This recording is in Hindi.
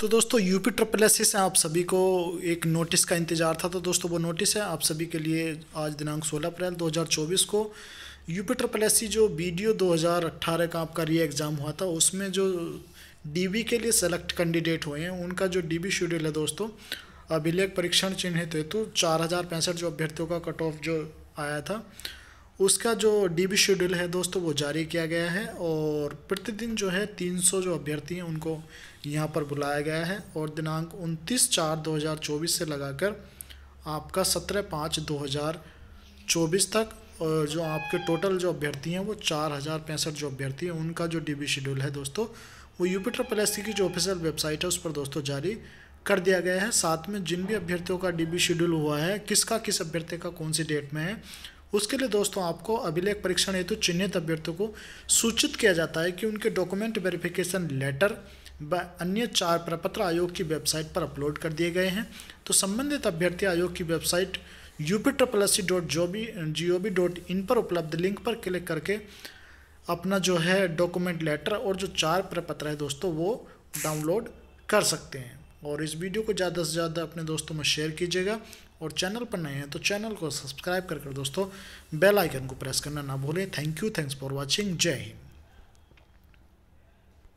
तो दोस्तों यूपी ट्रिपल एस से आप सभी को एक नोटिस का इंतज़ार था तो दोस्तों वो नोटिस है आप सभी के लिए आज दिनांक 16 अप्रैल 2024 को यूपी ट्रिपल एस जो बी डी ओ का आपका री एग्ज़ाम हुआ था उसमें जो डीबी के लिए सेलेक्ट कैंडिडेट हुए हैं उनका जो डीबी शेड्यूल है दोस्तों अभिलेख परीक्षण चिन्हित हेतु चार हज़ार पैंसठ जो अभ्यर्थियों का कट ऑफ जो आया था उसका जो डीबी शेड्यूल है दोस्तों वो जारी किया गया है और प्रतिदिन जो है 300 जो अभ्यर्थी हैं उनको यहाँ पर बुलाया गया है और दिनांक 29 चार 2024 से लगाकर आपका 17 पाँच 2024 तक और जो आपके टोटल जो अभ्यर्थी हैं वो चार हज़ार पैंसठ जो अभ्यर्थी हैं उनका जो बी शेड्यूल है दोस्तों वो यूपीटर प्लस की जो ऑफिशियल वेबसाइट है उस पर दोस्तों जारी कर दिया गया है साथ में जिन भी अभ्यर्थियों का डीबी शेड्यूल हुआ है किसका किस अभ्यर्थी का कौन सी डेट में है उसके लिए दोस्तों आपको अभिलेख परीक्षण हेतु तो चिन्हित अभ्यर्थियों को सूचित किया जाता है कि उनके डॉक्यूमेंट वेरिफिकेशन लेटर व अन्य चार प्रपत्र आयोग की वेबसाइट पर अपलोड कर दिए गए हैं तो संबंधित अभ्यर्थी आयोग की website U P S C dot B G O B dot in पर उपलब्ध लिंक पर क्लिक करके अपना जो है डॉक्यूमेंट लेटर और जो चार प्रपत्र है दोस्तों वो डाउनलोड कर सकते हैं और इस वीडियो को ज़्यादा से ज़्यादा अपने दोस्तों में शेयर कीजिएगा और चैनल पर नए हैं तो चैनल को सब्सक्राइब कर कर दोस्तों बेल आइकन को प्रेस करना ना भूलें thank you thanks for watching जय हिंद